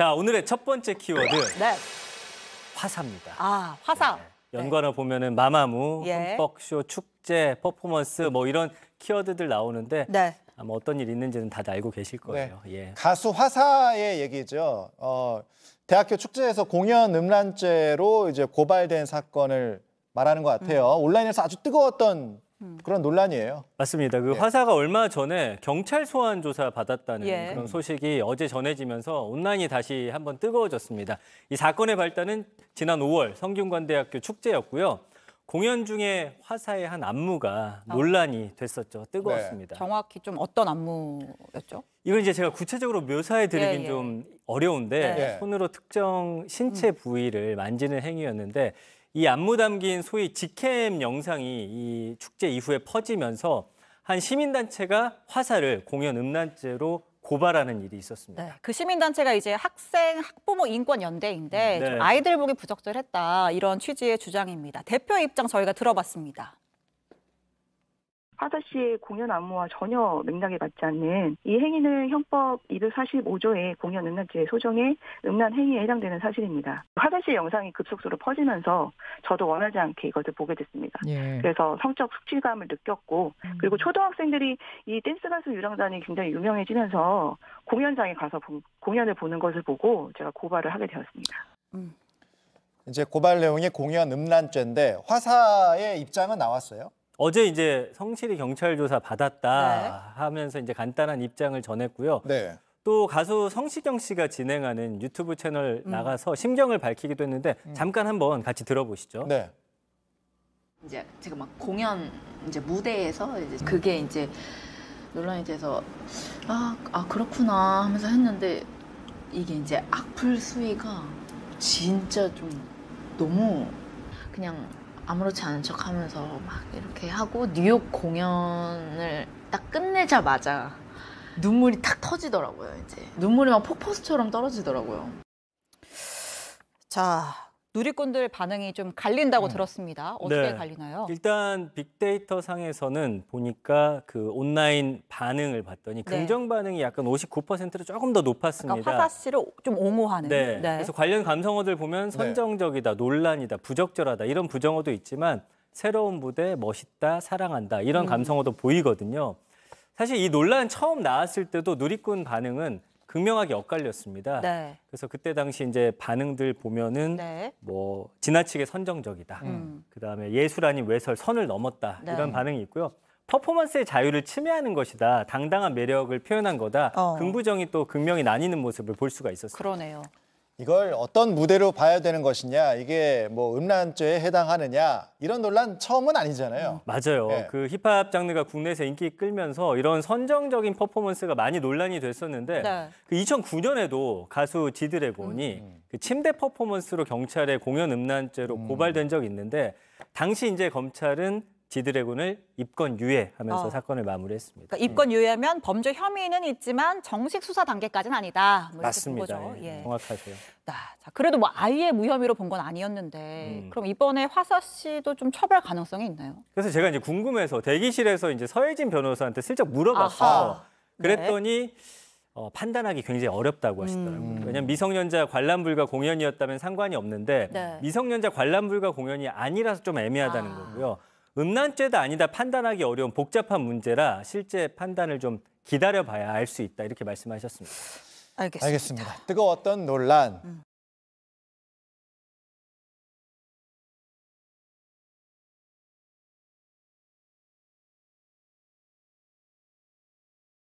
자, 오늘의 첫 번째 키워드. 네. 화사입니다. 아, 화사. 네. 연관어 네. 보면은 마마무, 예. 흠뻑쇼, 축제, 퍼포먼스 뭐 이런 키워드들 나오는데 네. 아마 어떤 일 있는지는 다들 알고 계실 네. 거예요. 네. 예. 가수 화사의 얘기죠. 어, 대학교 축제에서 공연 음란죄로 이제 고발된 사건을 말하는 것 같아요. 음. 온라인에서 아주 뜨거웠던 음. 그런 논란이에요. 맞습니다. 그 예. 화사가 얼마 전에 경찰 소환 조사 받았다는 예. 그런 소식이 어제 전해지면서 온라인이 다시 한번 뜨거워졌습니다. 이 사건의 발단은 지난 5월 성균관대학교 축제였고요. 공연 중에 화사의 한 안무가 아. 논란이 됐었죠. 네. 뜨거웠습니다. 네. 정확히 좀 어떤 안무였죠? 이건 이제 제가 구체적으로 묘사해 드리긴 예, 예. 좀 어려운데 네. 예. 손으로 특정 신체 부위를 만지는 행위였는데 이 안무 담긴 소위 직캠 영상이 이 축제 이후에 퍼지면서 한 시민단체가 화살을 공연 음란죄로 고발하는 일이 있었습니다. 네, 그 시민단체가 이제 학생 학부모 인권 연대인데 음, 네. 아이들 보기 부적절했다 이런 취지의 주장입니다. 대표 입장 저희가 들어봤습니다. 화사 씨의 공연 안무와 전혀 맥락에 맞지 않는 이 행위는 형법 245조의 공연 음란죄 소정의 음란 행위에 해당되는 사실입니다. 화사 씨의 영상이 급속도로 퍼지면서 저도 원하지 않게 이것을 보게 됐습니다. 예. 그래서 성적 숙취감을 느꼈고 음. 그리고 초등학생들이 이 댄스 가수 유랑단이 굉장히 유명해지면서 공연장에 가서 공연을 보는 것을 보고 제가 고발을 하게 되었습니다. 음. 이제 고발 내용이 공연 음란죄인데 화사의 입장은 나왔어요? 어제 이제 성실히 경찰 조사 받았다 네. 하면서 이제 간단한 입장을 전했고요. 네. 또 가수 성시경 씨가 진행하는 유튜브 채널 음. 나가서 심경을 밝히기도 했는데 음. 잠깐 한번 같이 들어보시죠. 네. 이제 제가 막 공연 이제 무대에서 이제 그게 이제 논란이 돼서 아, 아 그렇구나 하면서 했는데 이게 이제 악플 수위가 진짜 좀 너무 그냥 아무렇지 않은 척 하면서 막 이렇게 하고 뉴욕 공연을 딱 끝내자마자 눈물이 탁 터지더라고요, 이제. 눈물이 막 폭포수처럼 떨어지더라고요. 자, 누리꾼들 반응이 좀 갈린다고 음. 들었습니다. 어떻게 네. 갈리나요? 일단 빅데이터 상에서는 보니까 그 온라인 반응을 봤더니 네. 긍정 반응이 약간 59%로 조금 더 높았습니다. 그러니까 화사 씨를 좀 옹호하는. 네. 네. 그래서 관련 감성어들 보면 네. 선정적이다, 논란이다, 부적절하다 이런 부정어도 있지만 새로운 무대, 멋있다, 사랑한다 이런 음. 감성어도 보이거든요. 사실 이 논란 처음 나왔을 때도 누리꾼 반응은 극명하게 엇갈렸습니다. 네. 그래서 그때 당시 이제 반응들 보면은 네. 뭐 지나치게 선정적이다. 음. 그다음에 예술 아닌 외설 선을 넘었다. 네. 이런 반응이 있고요. 퍼포먼스의 자유를 침해하는 것이다. 당당한 매력을 표현한 거다. 어. 긍부정이 또 극명히 나뉘는 모습을 볼 수가 있었어요. 그러네요. 이걸 어떤 무대로 봐야 되는 것이냐 이게 뭐 음란죄에 해당하느냐 이런 논란 처음은 아니잖아요. 맞아요. 네. 그 힙합 장르가 국내에서 인기 끌면서 이런 선정적인 퍼포먼스가 많이 논란이 됐었는데 네. 그 2009년에도 가수 지드래곤이 음. 그 침대 퍼포먼스로 경찰에 공연 음란죄로 음. 고발된 적이 있는데 당시 이제 검찰은 지드래곤을 입건 유예하면서 어. 사건을 마무리했습니다. 그러니까 입건 예. 유예면 하 범죄 혐의는 있지만 정식 수사 단계까지는 아니다. 뭐 맞습니다. 예. 예. 정확하세요. 자, 그래도 뭐 아예 무혐의로 본 건 아니었는데 음. 그럼 이번에 화사 씨도 좀 처벌 가능성이 있나요? 그래서 제가 이제 궁금해서 대기실에서 이제 서해진 변호사한테 슬쩍 물어봤어 네. 그랬더니 네. 어, 판단하기 굉장히 어렵다고 하시더라고요. 음. 왜냐하면 미성년자 관람불가 공연이었다면 상관이 없는데 네. 미성년자 관람불가 공연이 아니라서 좀 애매하다는 아. 거고요. 음란죄도 아니다 판단하기 어려운 복잡한 문제라 실제 판단을 좀 기다려봐야 알 수 있다 이렇게 말씀하셨습니다. 알겠습니다. 알겠습니다. 뜨거웠던 논란 음.